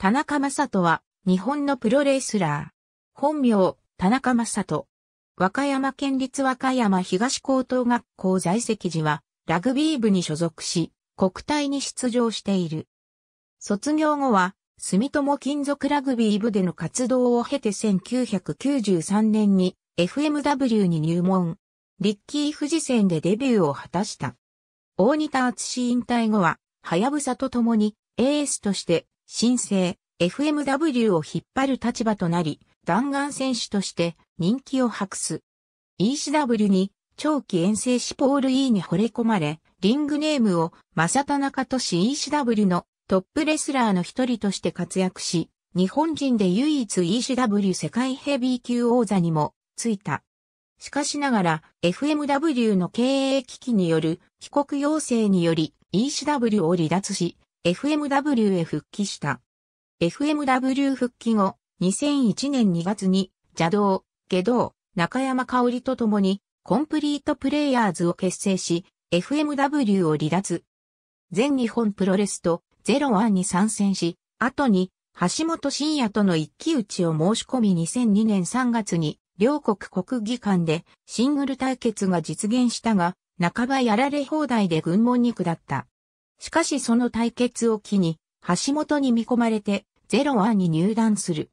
田中正人は、日本のプロレスラー。本名、田中正人。和歌山県立和歌山東高等学校在籍時は、ラグビー部に所属し、国体に出場している。卒業後は、住友金属ラグビー部での活動を経て1993年に FMW に入門。リッキー富士戦でデビューを果たした。大仁田厚引退後は、はやぶさと共にエースとして新生 FMW を引っ張る立場となり、弾丸選手として人気を博す。ECW に長期遠征しポール E に惚れ込まれ、リングネームを正田中都 ECW のトップレスラーの一人として活躍し、日本人で唯一 ECW 世界ヘビー級王座にもついた。しかしながら FMW の経営危機による帰国要請により ECW を離脱し、FMW へ復帰した。FMW 復帰後、2001年2月に邪道、下道、中山香織と共にコンプリートプレイヤーズを結成し、FMW を離脱。全日本プロレスとゼロワンに参戦し、後に橋本真也との一騎打ちを申し込み2002年3月に両国国技館でシングル対決が実現したが、半ばやられ放題で軍門に下った。しかしその対決を機に、橋本に見込まれて、ゼロワンに入団する。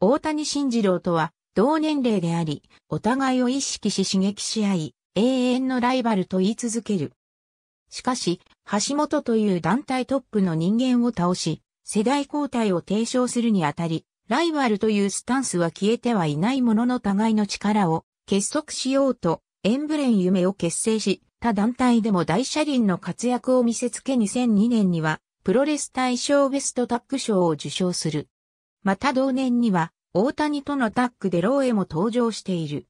大谷慎次郎とは、同年齢であり、お互いを意識し刺激し合い、永遠のライバルと言い続ける。しかし、橋本という団体トップの人間を倒し、世代交代を提唱するにあたり、ライバルというスタンスは消えてはいないものの互いの力を結束しようと、エンブレン夢を結成し、他団体でも大車輪の活躍を見せつけ2002年には、プロレス大賞ベストタッグ賞を受賞する。また同年には、大谷とのタッグでローエも登場している。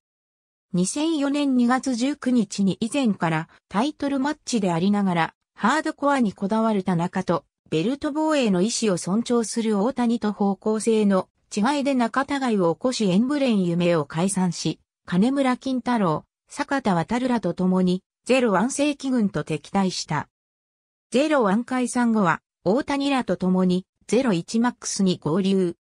2004年2月19日に以前からタイトルマッチでありながら、ハードコアにこだわる田中と、ベルト防衛の意思を尊重する大谷と方向性の違いで仲互いを起こしエンブレン夢を解散し、金村金太郎、坂田渡らと共にゼロワン世紀軍と敵対した。ゼロワン解散後は、大谷らと共に、ゼロ1マックスに合流。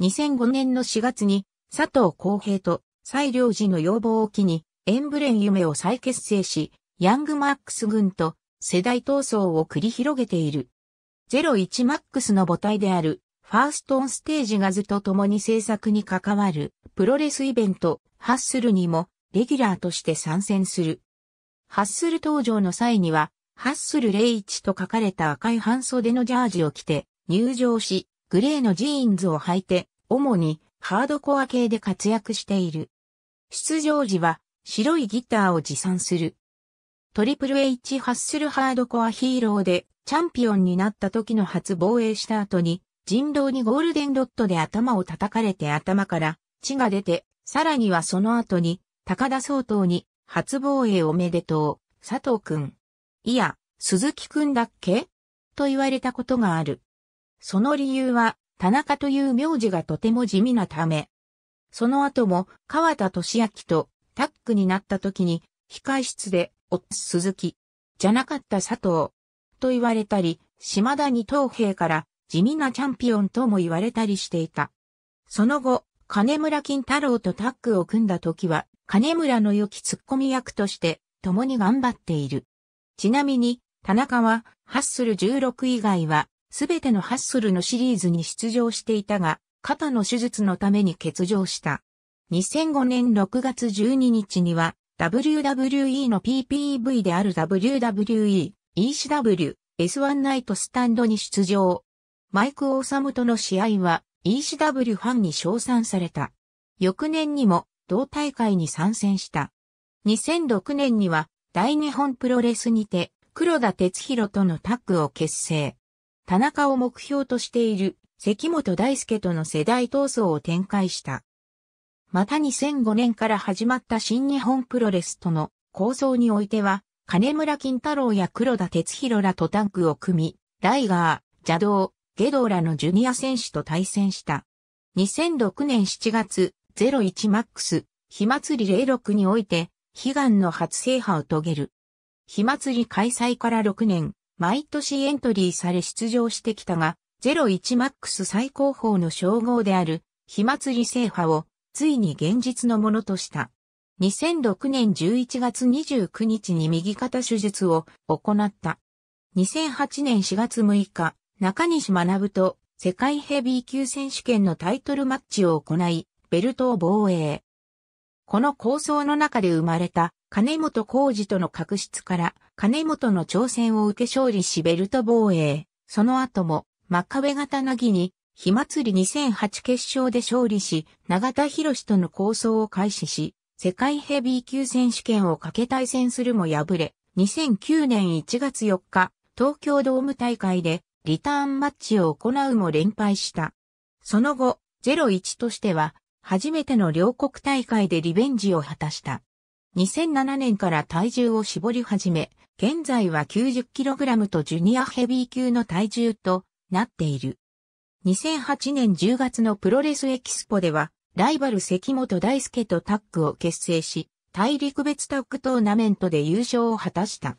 2005年の4月に、佐藤浩平と、西良寺の要望を機に、エンブレン夢を再結成し、ヤングマックス軍と世代闘争を繰り広げている。ゼロ1マックスの母体である、ファーストオンステージがずと共に制作に関わる、プロレスイベント、ハッスルにも、レギュラーとして参戦する。ハッスル登場の際には、ハッスル01と書かれた赤い半袖のジャージを着て入場し、グレーのジーンズを履いて、主にハードコア系で活躍している。出場時は白いギターを持参する。トリプル H ハッスルハードコアヒーローでチャンピオンになった時の初防衛した後に人狼にゴールデンロットで頭を叩かれて頭から血が出て、さらにはその後に高田総統に初防衛おめでとう、佐藤くん。いや、鈴木くんだっけと言われたことがある。その理由は、田中という名字がとても地味なため。その後も、川田俊明とタッグになった時に、控室で、お、鈴木、じゃなかった佐藤、と言われたり、島田二平から地味なチャンピオンとも言われたりしていた。その後、金村金太郎とタッグを組んだ時は、金村の良きツッコミ役として共に頑張っている。ちなみに、田中はハッスル16以外はすべてのハッスルのシリーズに出場していたが、肩の手術のために欠場した。2005年6月12日には WWE の PPV である WWE ECW S1 ナイトスタンドに出場。マイク・オーサムとの試合は ECW ファンに称賛された。翌年にも同大会に参戦した。2006年には大日本プロレスにて黒田哲弘とのタッグを結成。田中を目標としている関本大輔との世代闘争を展開した。また2005年から始まった新日本プロレスとの構想においては、金村金太郎や黒田哲弘らとタッグを組み、ライガー、邪道、ゲドーらのジュニア選手と対戦した。2006年7月、01MAX、火祭り06において、悲願の初制覇を遂げる。火祭り開催から6年、毎年エントリーされ出場してきたが、01MAX 最高峰の称号である、火祭り制覇を、ついに現実のものとした。2006年11月29日に右肩手術を行った。2008年4月6日、中西学と世界ヘビー級選手権のタイトルマッチを行い、ベルトを防衛。この構想の中で生まれた金本浩二との確執から金本の挑戦を受け勝利しベルト防衛。その後も真壁型なぎに火祭り2008決勝で勝利し、永田博士との構想を開始し、世界ヘビー級選手権をかけ対戦するも敗れ、2009年1月4日、東京ドーム大会でリターンマッチを行うも連敗した。その後、01としては初めての両国大会でリベンジを果たした。2007年から体重を絞り始め、現在は 90kg とジュニアヘビー級の体重となっている。2008年10月のプロレスエキスポでは、ライバル関本大輔とタッグを結成し、大陸別タッグトーナメントで優勝を果たした。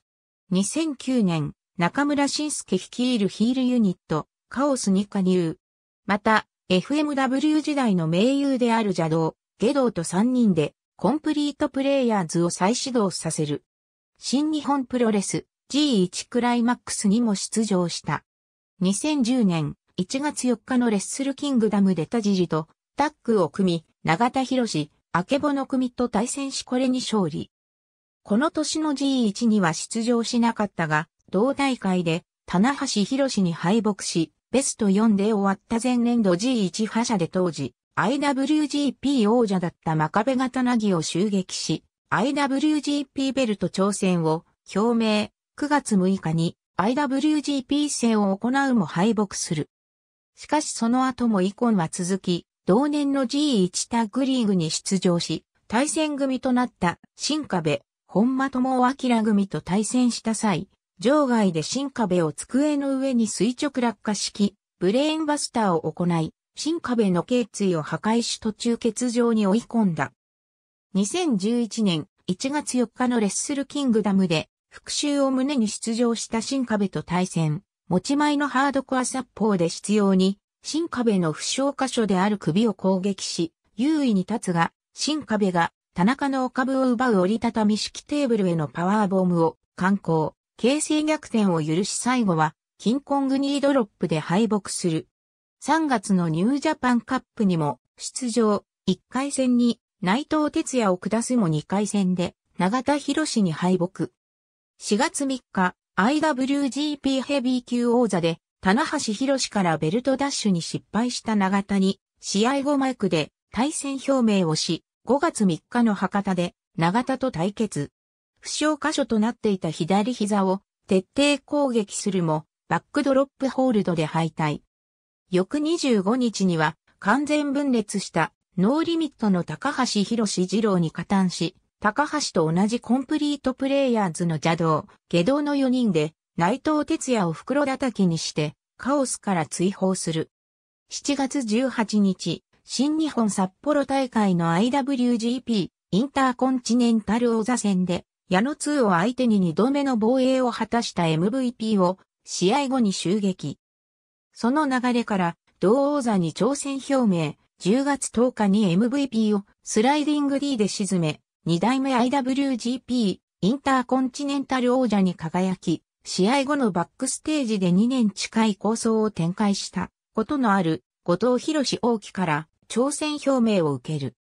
2009年、中村晋介率いるヒールユニット、カオスに加入。また、FMW 時代の盟友である邪道、下道と3人で、コンプリートプレイヤーズを再始動させる。新日本プロレス G1 クライマックスにも出場した。2010年1月4日のレッスルキングダムでジジとタッグを組み、長田博士、明けぼの組と対戦しこれに勝利。この年の G1 には出場しなかったが、同大会で、棚橋博士に敗北し、ベスト4で終わった前年度 G1 覇者で当時、IWGP 王者だった真壁なぎを襲撃し、IWGP ベルト挑戦を表明、9月6日に IWGP 戦を行うも敗北する。しかしその後もイコンは続き、同年の G1 タッグリーグに出場し、対戦組となった新壁、本間智明組と対戦した際、場外で新壁を机の上に垂直落下式、ブレーンバスターを行い、新壁の頸椎を破壊し途中欠場に追い込んだ。2011年1月4日のレッスルキングダムで復讐を胸に出場した新壁と対戦、持ち前のハードコア殺法で必要に、新壁の負傷箇所である首を攻撃し、優位に立つが、新壁が田中のお株を奪う折りたたみ式テーブルへのパワーボムを、観光。形勢逆転を許し最後は、キンコングニードロップで敗北する。3月のニュージャパンカップにも出場、1回戦に内藤哲也を下すも2回戦で永田博士に敗北。4月3日、IWGP ヘビー級王座で、棚橋博士からベルトダッシュに失敗した永田に、試合後マイクで対戦表明をし、5月3日の博多で永田と対決。負傷箇所となっていた左膝を徹底攻撃するも、バックドロップホールドで敗退。翌25日には完全分裂したノーリミットの高橋博士二郎に加担し、高橋と同じコンプリートプレイヤーズの邪道、下道の4人で内藤哲也を袋叩きにしてカオスから追放する。7月18日、新日本札幌大会の IWGP インターコンチネンタル王座戦で矢野2を相手に2度目の防衛を果たした MVP を試合後に襲撃。その流れから同王座に挑戦表明、10月10日に MVP をスライディング D で沈め、2代目 IWGP インターコンチネンタル王者に輝き、試合後のバックステージで2年近い構想を展開したことのある後藤博士大輝から挑戦表明を受ける。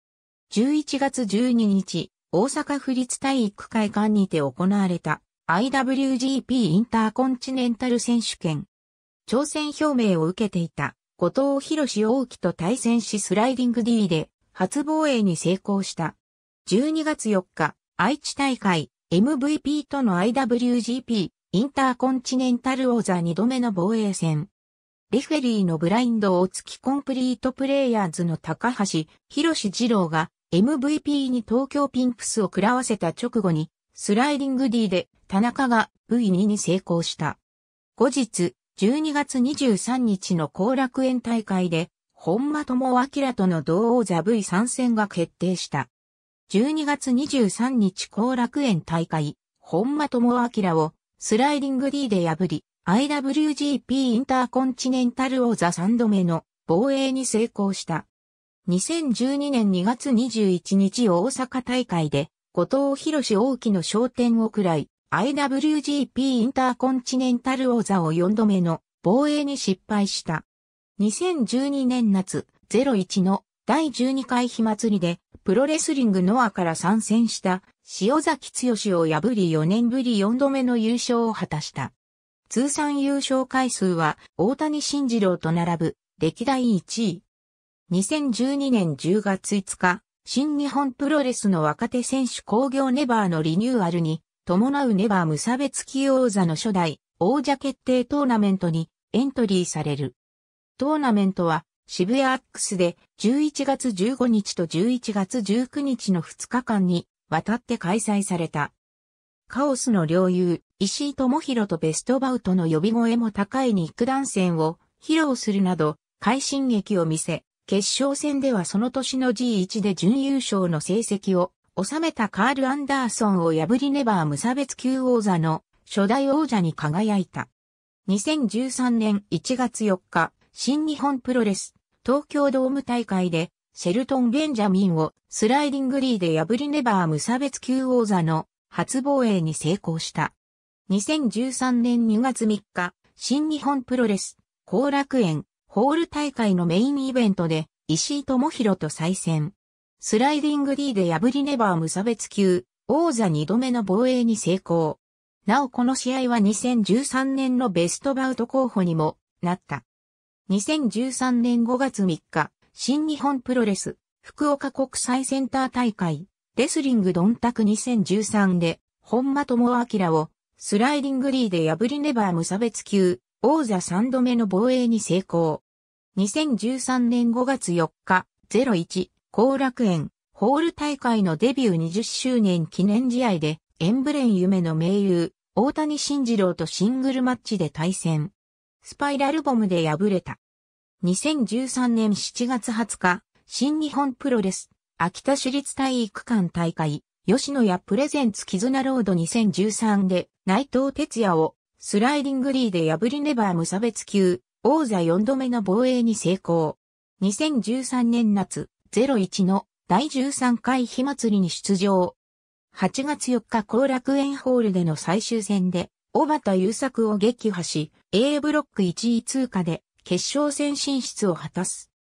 11月12日、大阪府立体育会館にて行われた IWGP インターコンチネンタル選手権。挑戦表明を受けていた後藤博士大輝と対戦しスライディング D で初防衛に成功した。12月4日、愛知大会 MVP との IWGP インターコンチネンタル王座2度目の防衛戦。レフェリーのブラインドを突きコンプリートプレイヤーズの高橋博士二郎が MVP に東京ピンクスを食らわせた直後に、スライディング D で田中が V2 に成功した。後日、12月23日の後楽園大会で、本間智明との同王座 V3 戦が決定した。12月23日後楽園大会、本間智明をスライディング D で破り、IWGP インターコンチネンタル王座3度目の防衛に成功した。2012年2月21日大阪大会で、後藤博士大きの焦点を喰らい、IWGP インターコンチネンタル王座を4度目の防衛に失敗した。2012年夏01の第12回火祭りでプロレスリングノアから参戦した塩崎剛を破り4年ぶり4度目の優勝を果たした。通算優勝回数は大谷慎次郎と並ぶ歴代1位。2012年10月5日、新日本プロレスの若手選手工業ネバーのリニューアルに伴うネバー無差別起用座の初代王者決定トーナメントにエントリーされる。トーナメントは渋谷アックスで11月15日と11月19日の2日間にわたって開催された。カオスの領友、石井智弘とベストバウトの呼び声も高い肉弾戦を披露するなど、快進撃を見せ、決勝戦ではその年の G1 で準優勝の成績を収めたカール・アンダーソンを破りネバー無差別級王座の初代王者に輝いた。2013年1月4日、新日本プロレス東京ドーム大会でシェルトン・ベンジャミンをスライディングリーで破りネバー無差別級王座の初防衛に成功した。2013年2月3日、新日本プロレス後楽園ホール大会のメインイベントで石井智弘と再戦。スライディング D で破りネバー無差別級、王座二度目の防衛に成功。なおこの試合は2013年のベストバウト候補にもなった。2013年5月3日、新日本プロレス、福岡国際センター大会、レスリングドンタク2013で、本間智明をスライディングリーで破りネバー無差別級、王座3度目の防衛に成功。2013年5月4日、01、後楽園、ホール大会のデビュー20周年記念試合で、エンブレン夢の盟友、大谷慎次郎とシングルマッチで対戦。スパイラルボムで敗れた。2013年7月20日、新日本プロレス、秋田市立体育館大会、吉野家プレゼンツ絆ロード2013で内藤哲也をスライディングリーで破りネバー無差別級、王座4度目の防衛に成功。2013年夏、01の第13回火祭りに出場。8月4日後楽園ホールでの最終戦で、小畑優作を撃破し、A ブロック1位通過で決勝戦進出を果たす。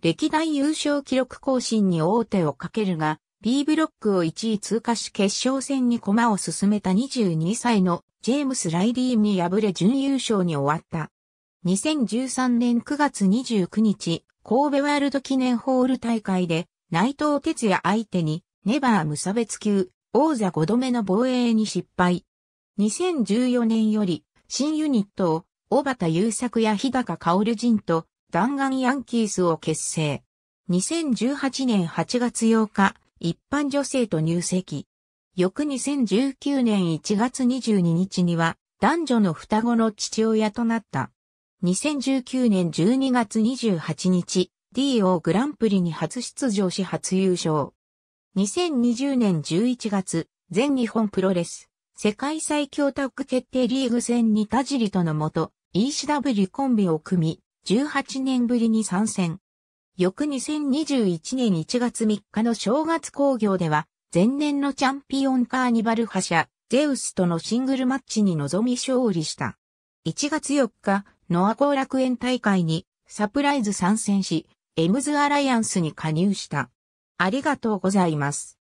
歴代優勝記録更新に王手をかけるが、B ブロックを1位通過し決勝戦に駒を進めた22歳のジェームス・ライリーに敗れ準優勝に終わった。2013年9月29日、神戸ワールド記念ホール大会で内藤哲也相手にネバー無差別級王座5度目の防衛に失敗。2014年より新ユニットを小畑優作や日高薫陣と弾丸ヤンキースを結成。2018年8月8日、一般女性と入籍。翌2019年1月22日には男女の双子の父親となった。2019年12月28日、DO グランプリに初出場し初優勝。2020年11月、全日本プロレス、世界最強タッグ決定リーグ戦に田尻とのもと、ECW コンビを組み、18年ぶりに参戦。翌2021年1月3日の正月工業では、前年のチャンピオンカーニバル覇者、ゼウスとのシングルマッチに臨み勝利した。1月4日、ノア後楽園大会にサプライズ参戦し、エムズアライアンスに加入した。ありがとうございます。